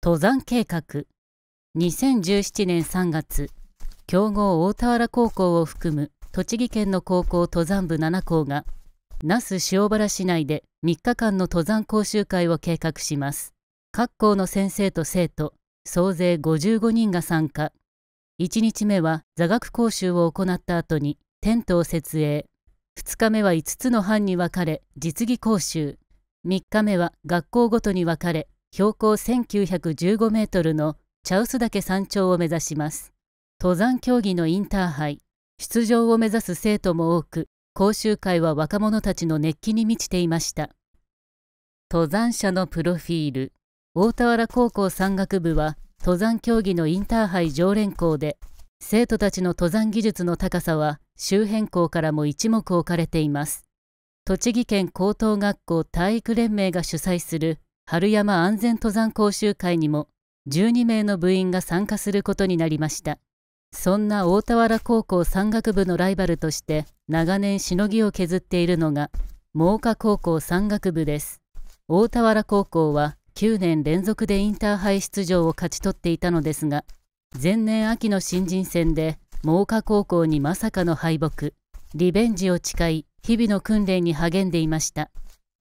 登山計画2017年3月強豪大田原高校を含む栃木県の高校登山部7校が那須塩原市内で3日間の登山講習会を計画します各校の先生と生徒総勢55人が参加1日目は座学講習を行った後にテントを設営2日目は5つの班に分かれ実技講習3日目は学校ごとに分かれ標高1915メートルの茶臼岳山頂を目指します。登山競技のインターハイ、出場を目指す生徒も多く、講習会は若者たちの熱気に満ちていました。登山者のプロフィール、大田原高校山岳部は、登山競技のインターハイ常連校で、生徒たちの登山技術の高さは、周辺校からも一目置かれています。栃木県高等学校体育連盟が主催する春山安全登山講習会にも12名の部員が参加することになりましたそんな大田原高校山岳部のライバルとして長年しのぎを削っているのが真岡高校山岳部です大田原高校は9年連続でインターハイ出場を勝ち取っていたのですが前年秋の新人戦で真岡高校にまさかの敗北リベンジを誓い日々の訓練に励んでいました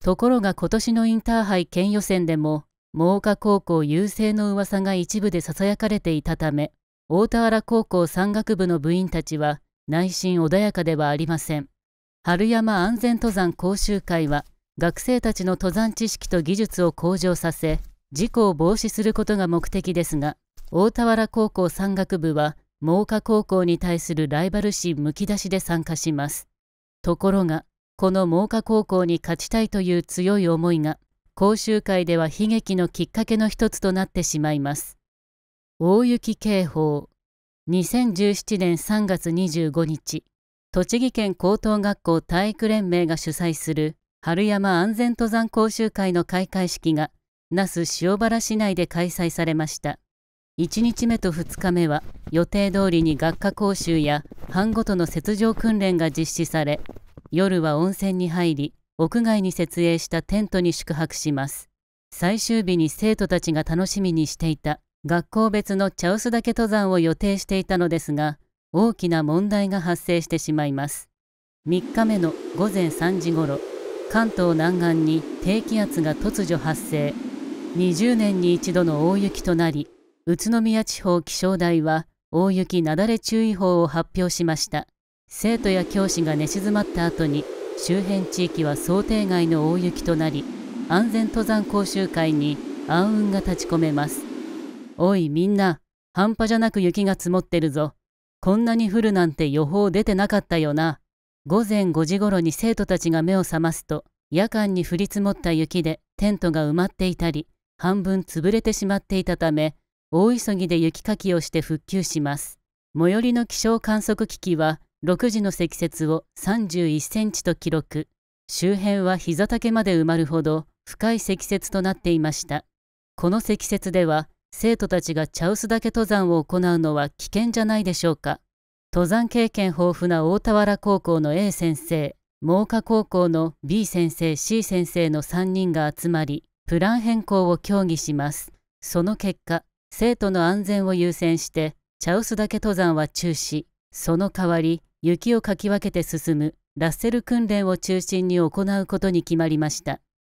ところが今年のインターハイ県予選でも真岡高校優勢の噂が一部で囁かれていたため大田原高校山岳部の部員たちは内心穏やかではありません春山安全登山講習会は学生たちの登山知識と技術を向上させ事故を防止することが目的ですが大田原高校山岳部は真岡高校に対するライバル心むき出しで参加しますところがこの真岡高校に勝ちたいという強い思いが講習会では悲劇のきっかけの一つとなってしまいます大雪警報2017年3月25日栃木県高等学校体育連盟が主催する春山安全登山講習会の開会式が那須塩原市内で開催されました1日目と2日目は予定通りに学科講習や班ごとの雪上訓練が実施され夜は温泉に入り屋外に設営したテントに宿泊します最終日に生徒たちが楽しみにしていた学校別の茶臼岳登山を予定していたのですが大きな問題が発生してしまいます3日目の午前3時ごろ関東南岸に低気圧が突如発生20年に一度の大雪となり宇都宮地方気象台は大雪雪崩注意報を発表しました生徒や教師が寝静まった後に周辺地域は想定外の大雪となり安全登山講習会に暗雲が立ち込めますおいみんな半端じゃなく雪が積もってるぞこんなに降るなんて予報出てなかったよな午前5時頃に生徒たちが目を覚ますと夜間に降り積もった雪でテントが埋まっていたり半分潰れてしまっていたため大急ぎで雪かきをして復旧します最寄りの気象観測機器は6時の積雪を31センチと記録。周辺は膝丈まで埋まるほど深い積雪となっていました。この積雪では、生徒たちが茶臼岳登山を行うのは危険じゃないでしょうか。登山経験豊富な大田原高校の A 先生、真岡高校の B 先生、C 先生の3人が集まり、プラン変更を協議します。その結果、生徒の安全を優先して、茶臼岳登山は中止、その代わり、雪をかき分けて進むラッセル訓練を中心に行うことに決まりました。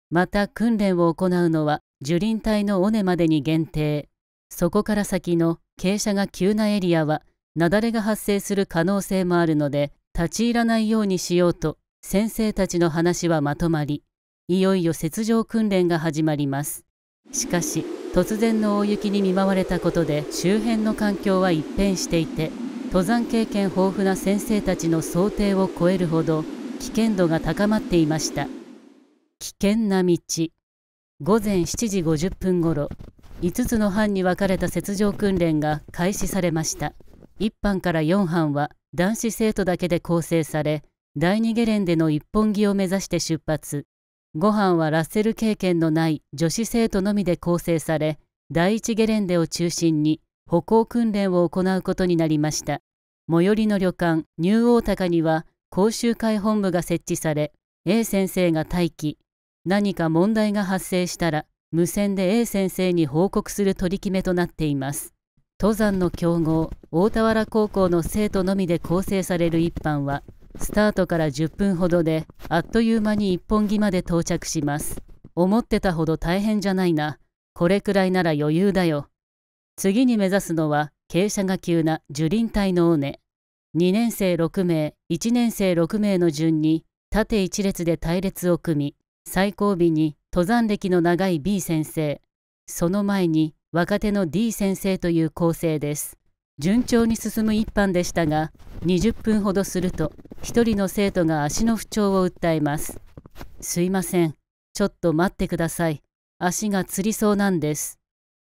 また訓練を行うのは樹林帯の尾根までに限定。そこから先の傾斜が急なエリアは雪崩が発生する可能性もあるので立ち入らないようにしようと先生たちの話はまとまりいよいよ雪上訓練が始まりますしかし突然の大雪に見舞われたことで周辺の環境は一変していて登山経験豊富な先生たちの想定を超えるほど危険度が高まっていました危険な道午前7時50分ごろ5つの班に分かれた雪上訓練が開始されました1班から4班は男子生徒だけで構成され第2ゲレンデの一本木を目指して出発5班はラッセル経験のない女子生徒のみで構成され第1ゲレンデを中心に歩行訓練を行うことになりました。最寄りの旅館、ニューオータカには講習会本部が設置され、A 先生が待機。何か問題が発生したら、無線で A 先生に報告する取り決めとなっています。登山の強豪、大田原高校の生徒のみで構成される一班は、スタートから10分ほどで、あっという間に一本木まで到着します。思ってたほど大変じゃないな。これくらいなら余裕だよ。次に目指すのは傾斜が急な樹林帯の尾根2年生6名1年生6名の順に縦1列で隊列を組み最後尾に登山歴の長い B 先生その前に若手の D 先生という構成です順調に進む一班でしたが20分ほどすると1人の生徒が足の不調を訴えますすいませんちょっと待ってください足がつりそうなんです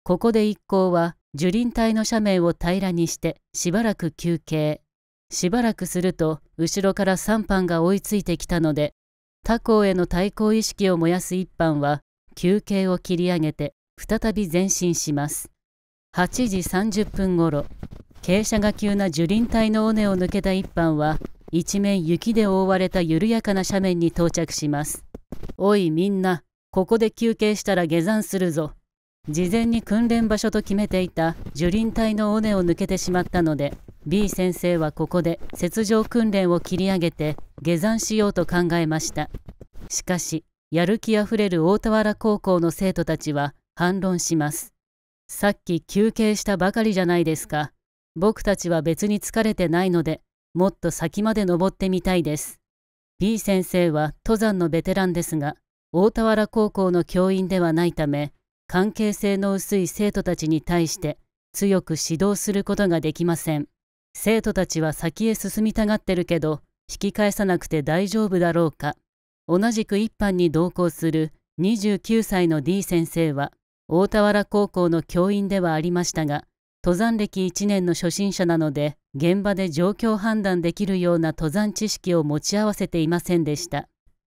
ここで一行は樹林帯の斜面を平らにしてしばらく休憩。しばらくすると後ろから3班が追いついてきたので他校への対抗意識を燃やす一班は休憩を切り上げて再び前進します。8時30分ごろ傾斜が急な樹林帯の尾根を抜けた一班は一面雪で覆われた緩やかな斜面に到着します。おいみんなここで休憩したら下山するぞ。事前に訓練場所と決めていた樹林帯の尾根を抜けてしまったので B 先生はここで雪上訓練を切り上げて下山しようと考えましたしかしやる気あふれる大田原高校の生徒たちは反論しますさっき休憩したばかりじゃないですか僕たちは別に疲れてないのでもっと先まで登ってみたいです B 先生は登山のベテランですが大田原高校の教員ではないため関係性の薄い生徒たちに対して強く指導することができません生徒たちは先へ進みたがってるけど引き返さなくて大丈夫だろうか同じく一般に同行する29歳の D 先生は大田原高校の教員ではありましたが登山歴1年の初心者なので現場で状況判断できるような登山知識を持ち合わせていませんでした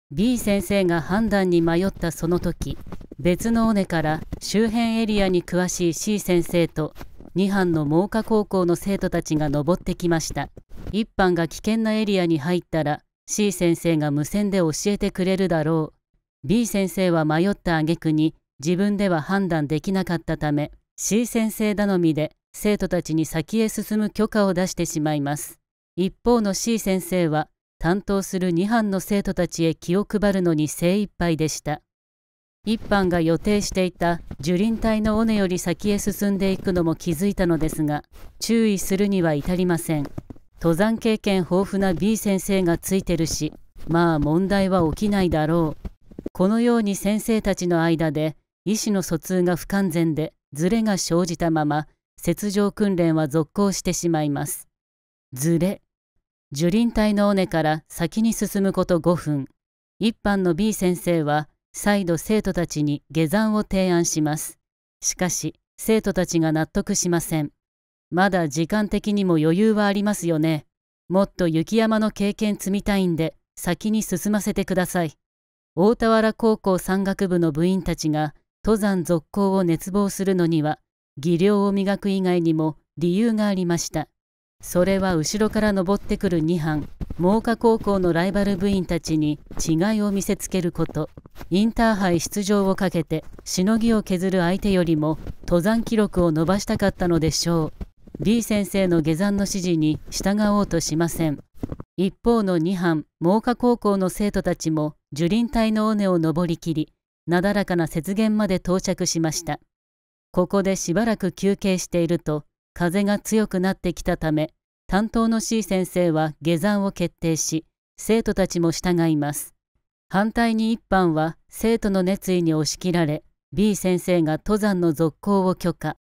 B 先生が判断に迷ったその時別の尾根から周辺エリアに詳しい C 先生と2班の真岡高校の生徒たちが登ってきました1班が危険なエリアに入ったら C 先生が無線で教えてくれるだろう B 先生は迷った挙句に自分では判断できなかったため C 先生頼みで生徒たちに先へ進む許可を出してしまいます一方の C 先生は担当する2班の生徒たちへ気を配るのに精一杯でした。一班が予定していた樹林帯の尾根より先へ進んでいくのも気づいたのですが、注意するには至りません。登山経験豊富な B 先生がついてるし、まあ問題は起きないだろう。このように先生たちの間で、意思の疎通が不完全で、ズレが生じたまま、雪上訓練は続行してしまいます。ズレ樹林帯の尾根から先に進むこと5分一班の B 先生は再度生徒たちに下山を提案しますしかし生徒たちが納得しませんまだ時間的にも余裕はありますよねもっと雪山の経験積みたいんで先に進ませてください大田原高校山岳部の部員たちが登山続行を熱望するのには技量を磨く以外にも理由がありましたそれは後ろから登ってくる2班猛火高校のライバル部員たちに違いを見せつけることインターハイ出場をかけてしのぎを削る相手よりも登山記録を伸ばしたかったのでしょう D 先生の下山の指示に従おうとしません一方の2班猛火高校の生徒たちも樹林帯の尾根を登りきりなだらかな雪原まで到着しましたここでしばらく休憩していると風が強くなってきたため担当の C 先生は下山を決定し生徒たちも従います反対に一班は生徒の熱意に押し切られ B 先生が登山の続行を許可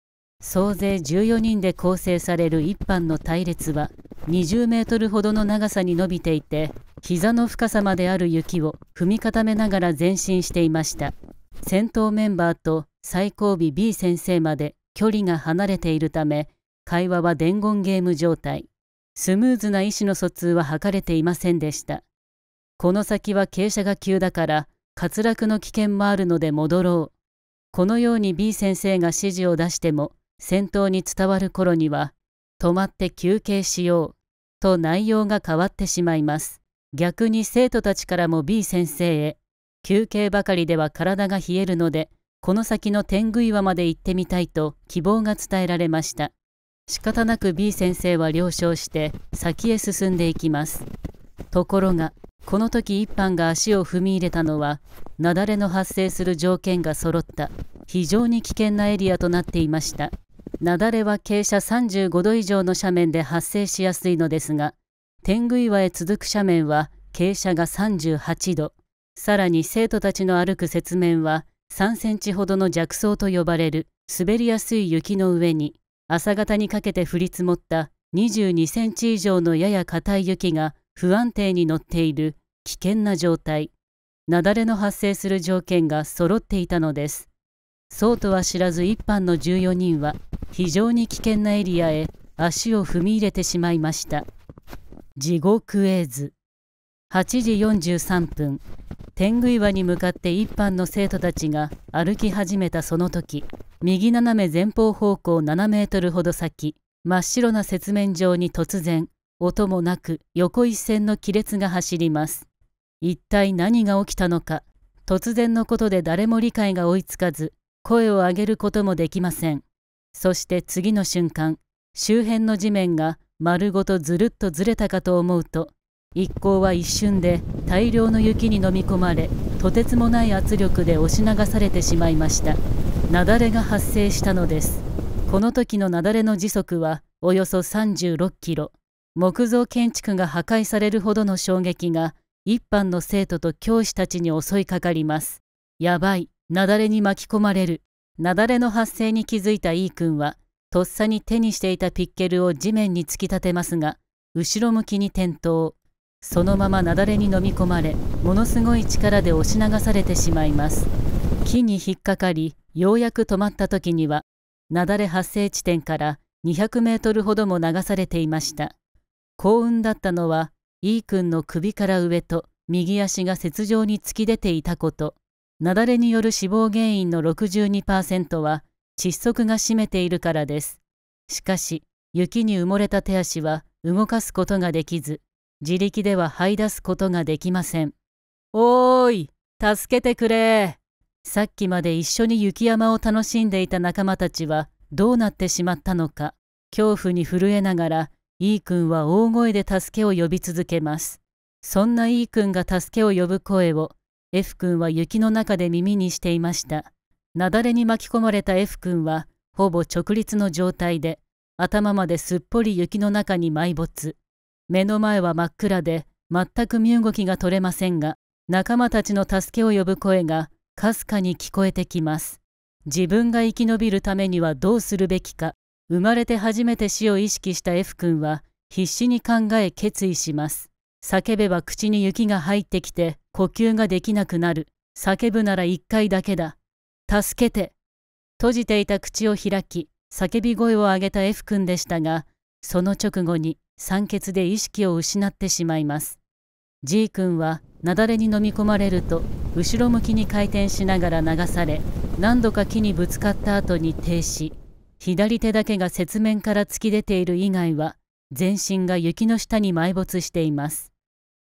総勢14人で構成される一班の隊列は20メートルほどの長さに伸びていて膝の深さまである雪を踏み固めながら前進していました先頭メンバーと最後尾 B 先生まで距離が離れているため会話は伝言ゲーム状態。スムーズな意思の疎通は図れていませんでした。この先は傾斜が急だから滑落の危険もあるので戻ろう。このように B 先生が指示を出しても先頭に伝わる頃には止まって休憩しようと内容が変わってしまいます。逆に生徒たちからも B 先生へ休憩ばかりでは体が冷えるのでこの先の天狗岩まで行ってみたいと希望が伝えられました。仕方なく B 先生は了承して先へ進んでいきますところがこの時一班が足を踏み入れたのは雪崩の発生する条件が揃った非常に危険なエリアとなっていました雪崩は傾斜35度以上の斜面で発生しやすいのですが天狗岩へ続く斜面は傾斜が38度さらに生徒たちの歩く雪面は3センチほどの弱層と呼ばれる滑りやすい雪の上に朝方にかけて降り積もった22センチ以上のやや硬い雪が不安定に乗っている危険な状態、雪崩の発生する条件が揃っていたのです。そうとは知らず一般の14人は非常に危険なエリアへ足を踏み入れてしまいました。地獄絵図8時43分天狗岩に向かって一般の生徒たちが歩き始めたその時右斜め前方方向7メートルほど先真っ白な雪面上に突然音もなく横一線の亀裂が走ります一体何が起きたのか突然のことで誰も理解が追いつかず声を上げることもできませんそして次の瞬間周辺の地面が丸ごとずるっとずれたかと思うと一行は一瞬で大量の雪に飲み込まれとてつもない圧力で押し流されてしまいました雪崩が発生したのですこの時の雪崩の時速はおよそ36キロ木造建築が破壊されるほどの衝撃が一般の生徒と教師たちに襲いかかりますやばい雪崩に巻き込まれる雪崩の発生に気づいた E 君はとっさに手にしていたピッケルを地面に突き立てますが後ろ向きに転倒そのまま雪崩に飲み込まれものすごい力で押し流されてしまいます木に引っかかりようやく止まった時には雪崩発生地点から200メートルほども流されていました幸運だったのは E 君の首から上と右足が雪上に突き出ていたこと雪崩による死亡原因の62%は窒息が占めているからですしかし雪に埋もれた手足は動かすことができず自力では這い出すことができません。おーい、助けてくれさっきまで一緒に雪山を楽しんでいた仲間たちはどうなってしまったのか、恐怖に震えながら、イー君は大声で助けを呼び続けます。そんな E 君が助けを呼ぶ声を F 君は雪の中で耳にしていました。雪崩に巻き込まれた F 君はほぼ直立の状態で頭まですっぽり雪の中に埋没。目の前は真っ暗で全く身動きが取れませんが仲間たちの助けを呼ぶ声がかすかに聞こえてきます自分が生き延びるためにはどうするべきか生まれて初めて死を意識した F 君は必死に考え決意します叫べば口に雪が入ってきて呼吸ができなくなる叫ぶなら一回だけだ助けて閉じていた口を開き叫び声を上げた F 君でしたがその直後に酸欠で意識を失ってしまいます G 君は雪崩に飲み込まれると後ろ向きに回転しながら流され何度か木にぶつかった後に停止左手だけが雪面から突き出ている以外は全身が雪の下に埋没しています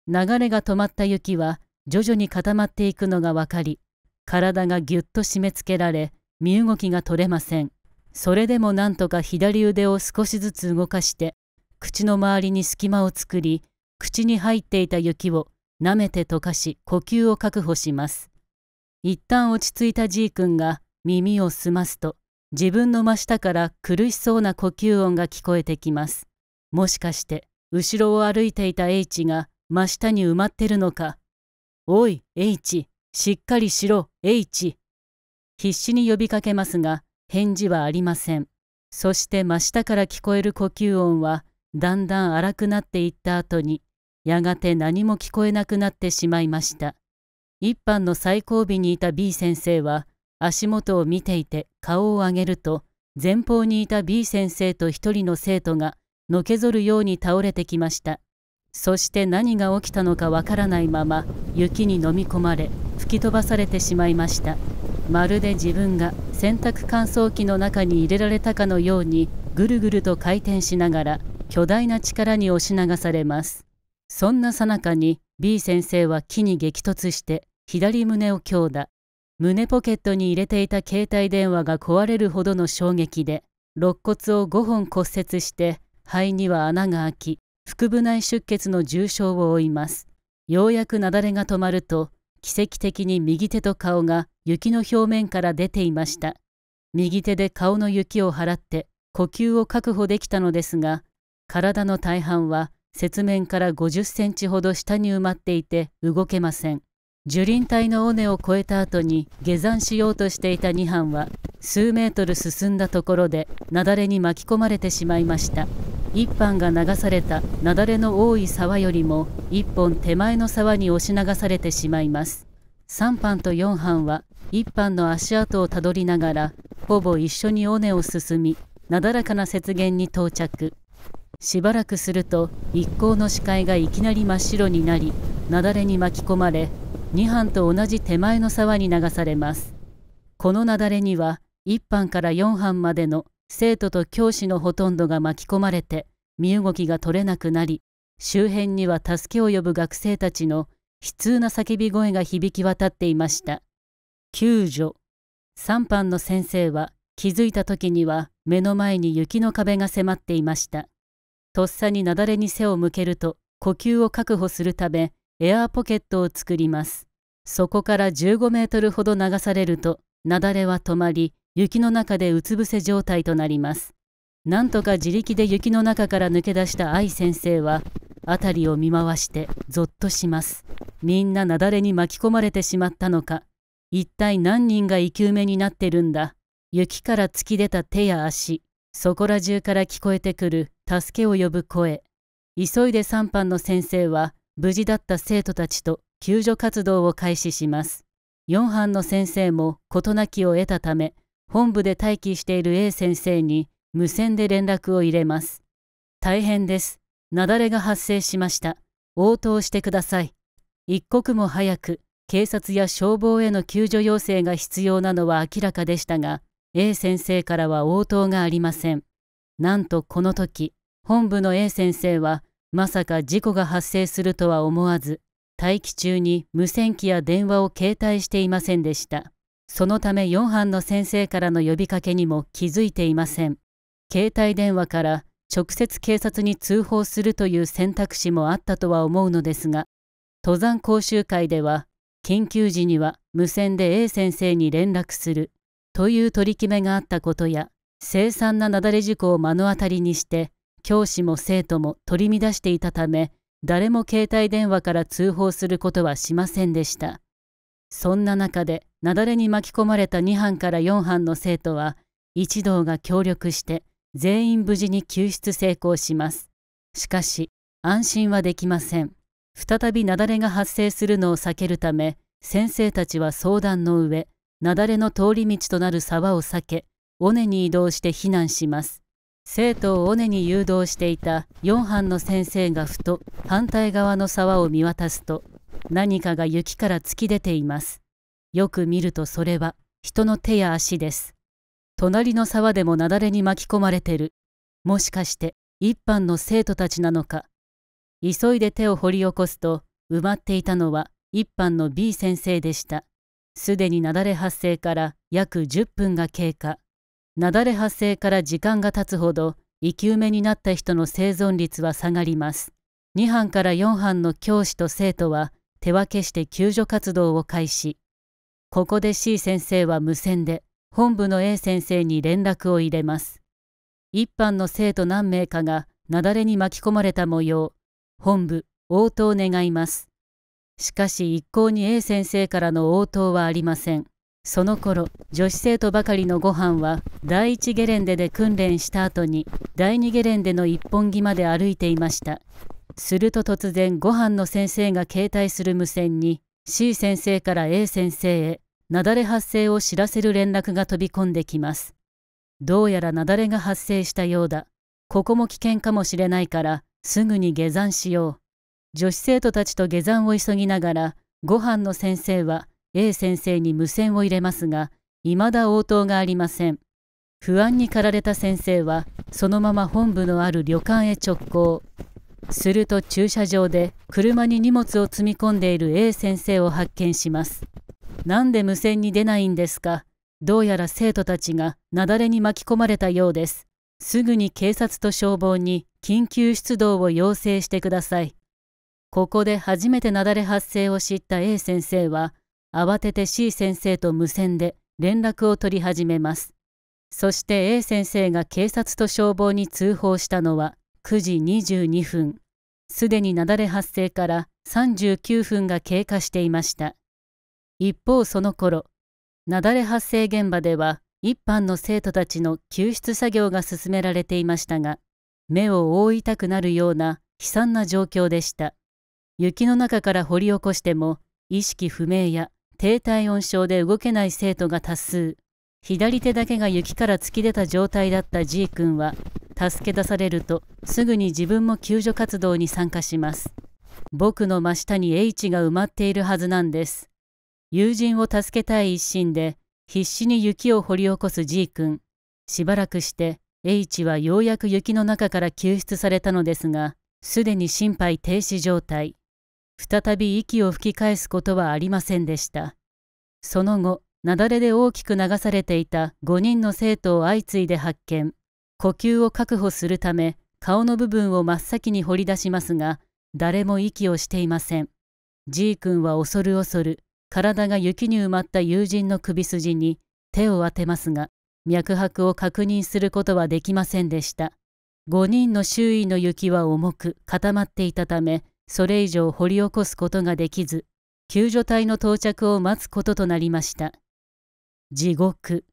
流れが止まった雪は徐々に固まっていくのが分かり体がぎゅっと締め付けられ身動きが取れませんそれでもなんとか左腕を少しずつ動かして口の周りに隙間を作り口に入っていた雪を舐めて溶かし呼吸を確保します一旦落ち着いた G 君が耳を澄ますと自分の真下から苦しそうな呼吸音が聞こえてきますもしかして後ろを歩いていた H が真下に埋まってるのかおい H しっかりしろ H 必死に呼びかけますが返事はありませんそして真下から聞こえる呼吸音はだんだん荒くなっていった後に、やがて何も聞こえなくなってしまいました。一般の最後尾にいた B 先生は、足元を見ていて顔を上げると、前方にいた B 先生と一人の生徒が、のけぞるように倒れてきました。そして何が起きたのかわからないまま、雪に飲み込まれ、吹き飛ばされてしまいました。まるで自分が洗濯乾燥機の中に入れられたかのように、ぐるぐると回転しながら、巨大な力に押し流されますそんな最中に B 先生は木に激突して左胸を強打胸ポケットに入れていた携帯電話が壊れるほどの衝撃で肋骨を5本骨折して肺には穴が開き腹部内出血の重傷を負いますようやく雪崩が止まると奇跡的に右手と顔が雪の表面から出ていました右手で顔の雪を払って呼吸を確保できたのですが体の大半は雪面から50センチほど下に埋まっていて動けません。樹林帯の尾根を越えた後に下山しようとしていた2班は数メートル進んだところで雪崩に巻き込まれてしまいました1班が流された雪崩の多い沢よりも1本手前の沢に押し流されてしまいます3班と4班は1班の足跡をたどりながらほぼ一緒に尾根を進みなだらかな雪原に到着しばらくすると一行の視界がいきなり真っ白になり雪崩に巻き込まれ2班と同じ手前の沢に流されますこの雪崩には1班から4班までの生徒と教師のほとんどが巻き込まれて身動きが取れなくなり周辺には助けを呼ぶ学生たちの悲痛な叫び声が響き渡っていました救助3班の先生は気づいた時には目の前に雪の壁が迫っていましたとっさに雪崩に背を向けると呼吸を確保するためエアーポケットを作りますそこから15メートルほど流されると雪崩は止まり雪の中でうつ伏せ状態となりますなんとか自力で雪の中から抜け出した愛先生は辺りを見回してぞっとしますみんな雪崩に巻き込まれてしまったのか一体何人が生き埋めになってるんだ雪から突き出た手や足そこら中から聞こえてくる助けを呼ぶ声急いで3班の先生は無事だった生徒たちと救助活動を開始します4班の先生も事なきを得たため本部で待機している A 先生に無線で連絡を入れます大変です雪崩が発生しました応答してください一刻も早く警察や消防への救助要請が必要なのは明らかでしたが A 先生からは応答がありませんなんとこの時本部の A 先生はまさか事故が発生するとは思わず待機中に無線機や電話を携帯していませんでしたそのため4班の先生からの呼びかけにも気づいていません携帯電話から直接警察に通報するという選択肢もあったとは思うのですが登山講習会では緊急時には無線で A 先生に連絡するという取り決めがあったことや凄惨な雪崩事故を目の当たりにして教師も生徒も取り乱していたため誰も携帯電話から通報することはしませんでしたそんな中で雪崩に巻き込まれた2班から4班の生徒は一同が協力して全員無事に救出成功しますしかし安心はできません再び雪崩が発生するのを避けるため先生たちは相談の上雪崩の通り道となる沢を避け尾根に移動して避難します生徒を尾根に誘導していた4班の先生がふと反対側の沢を見渡すと何かが雪から突き出ていますよく見るとそれは人の手や足です隣の沢でも雪崩に巻き込まれてるもしかして一班の生徒たちなのか急いで手を掘り起こすと埋まっていたのは一班の B 先生でしたすでに雪崩発生から約10分が経過雪崩発生から時間が経つほど生き埋めになった人の生存率は下がります。2班から4班の教師と生徒は手分けして救助活動を開始。ここで C 先生は無線で本部の A 先生に連絡を入れます。一班の生徒何名かが雪崩に巻き込まれた模様、本部、応答願います。しかし一向に A 先生からの応答はありません。その頃女子生徒ばかりのご飯は第一ゲレンデで訓練した後に第二ゲレンデの一本木まで歩いていましたすると突然ご飯の先生が携帯する無線に C 先生から A 先生へ雪崩発生を知らせる連絡が飛び込んできますどうやら雪崩が発生したようだここも危険かもしれないからすぐに下山しよう女子生徒たちと下山を急ぎながらご飯の先生は A 先生に無線を入れますが未だ応答がありません不安に駆られた先生はそのまま本部のある旅館へ直行すると駐車場で車に荷物を積み込んでいる A 先生を発見しますなんで無線に出ないんですかどうやら生徒たちが雪崩に巻き込まれたようですすぐに警察と消防に緊急出動を要請してくださいここで初めて雪崩発生を知った A 先生は慌てて C 先生と無線で連絡を取り始めます。そして A 先生が警察と消防に通報したのは9時22分。すでに雪崩発生から39分が経過していました。一方その頃、雪崩発生現場では一般の生徒たちの救出作業が進められていましたが、目を覆いたくなるような悲惨な状況でした。雪の中から掘り起こしても意識不明や低体温症で動けない生徒が多数左手だけが雪から突き出た状態だった G 君は助け出されるとすぐに自分も救助活動に参加します僕の真下に H が埋まっているはずなんです友人を助けたい一心で必死に雪を掘り起こす G 君しばらくして H はようやく雪の中から救出されたのですがすでに心肺停止状態再び息を吹き返すことはありませんでした。その後、雪崩で大きく流されていた5人の生徒を相次いで発見。呼吸を確保するため、顔の部分を真っ先に掘り出しますが、誰も息をしていません。G 君は恐る恐る、体が雪に埋まった友人の首筋に手を当てますが、脈拍を確認することはできませんでした。5人の周囲の雪は重く固まっていたため、それ以上掘り起こすことができず、救助隊の到着を待つこととなりました。地獄。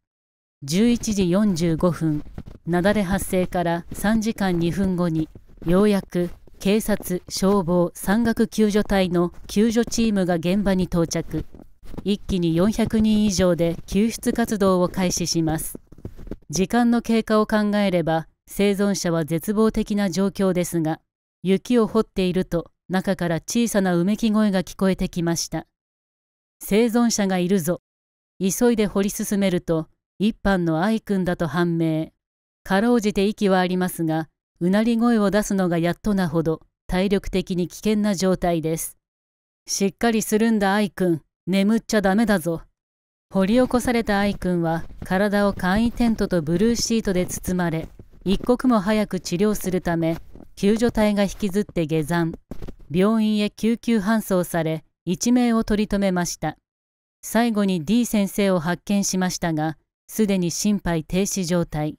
11時45分、雪崩発生から3時間2分後に、ようやく警察、消防、山岳救助隊の救助チームが現場に到着。一気に400人以上で救出活動を開始します。時間の経過を考えれば、生存者は絶望的な状況ですが、雪を掘っていると中から小さなうめき声が聞こえてきました。生存者がいるぞ。急いで掘り進めると、一般の愛くんだと判明。かろうじて息はありますが、うなり声を出すのがやっとなほど、体力的に危険な状態です。しっかりするんだ愛くん、眠っちゃダメだぞ。掘り起こされた愛くんは、体を簡易テントとブルーシートで包まれ、一刻も早く治療するため、救助隊が引きずって下山。病院へ救急搬送され一命を取り留めました最後に D 先生を発見しましたがすでに心肺停止状態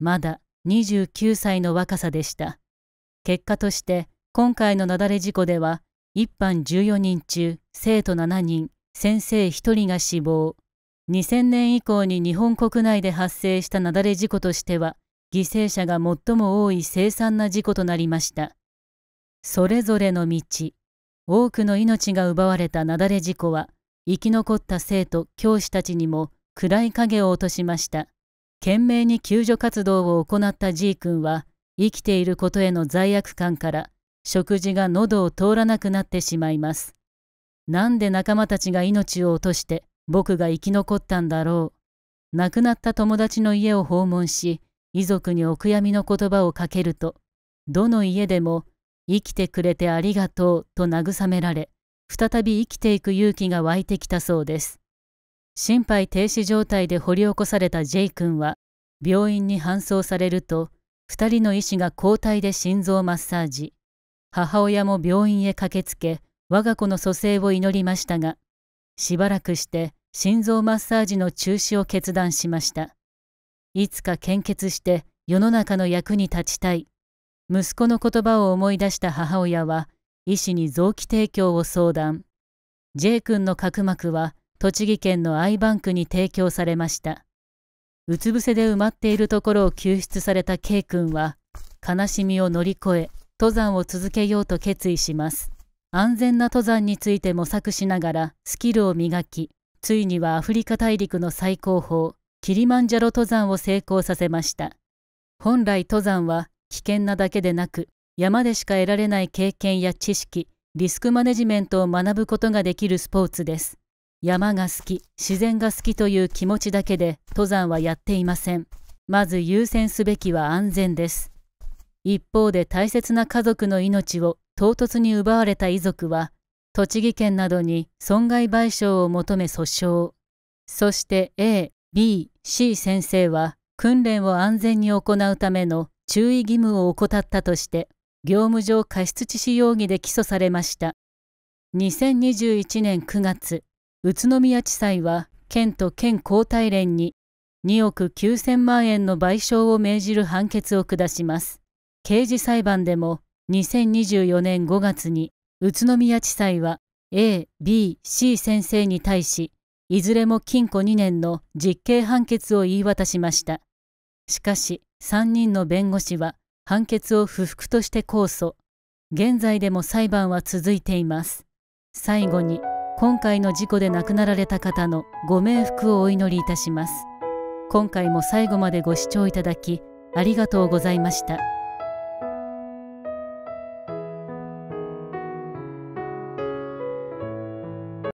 まだ29歳の若さでした結果として今回の雪崩事故では一般14人中生徒7人先生1人が死亡2000年以降に日本国内で発生した雪崩事故としては犠牲者が最も多い凄惨な事故となりました。それぞれの道多くの命が奪われた雪崩事故は生き残った生徒教師たちにも暗い影を落としました懸命に救助活動を行ったじい君は生きていることへの罪悪感から食事が喉を通らなくなってしまいますなんで仲間たちが命を落として僕が生き残ったんだろう亡くなった友達の家を訪問し遺族にお悔やみの言葉をかけるとどの家でも生きてくれてありがとうと慰められ、再び生きていく勇気が湧いてきたそうです。心肺停止状態で掘り起こされた J 君は、病院に搬送されると、2人の医師が交代で心臓マッサージ、母親も病院へ駆けつけ、我が子の蘇生を祈りましたが、しばらくして心臓マッサージの中止を決断しました。いつか献血して世の中の役に立ちたい。息子の言葉を思い出した母親は医師に臓器提供を相談 J 君の角膜は栃木県のイバンクに提供されましたうつ伏せで埋まっているところを救出された K 君は悲しみを乗り越え登山を続けようと決意します安全な登山について模索しながらスキルを磨きついにはアフリカ大陸の最高峰キリマンジャロ登山を成功させました本来登山は危険なだけでなく山でしか得られない経験や知識リスクマネジメントを学ぶことができるスポーツです山が好き自然が好きという気持ちだけで登山はやっていませんまず優先すべきは安全です一方で大切な家族の命を唐突に奪われた遺族は栃木県などに損害賠償を求め訴訟そして A、B、C 先生は訓練を安全に行うための注意義務を怠ったとして業務上過失致死容疑で起訴されました2021年9月宇都宮地裁は県と県交代連に2億9000万円の賠償を命じる判決を下します刑事裁判でも2024年5月に宇都宮地裁は A、B、C 先生に対しいずれも禁錮2年の実刑判決を言い渡しましたしかし3人の弁護士は判決を不服として控訴現在でも裁判は続いています最後に今回の事故で亡くなられた方のご冥福をお祈りいたします今回も最後までご視聴いただきありがとうございました。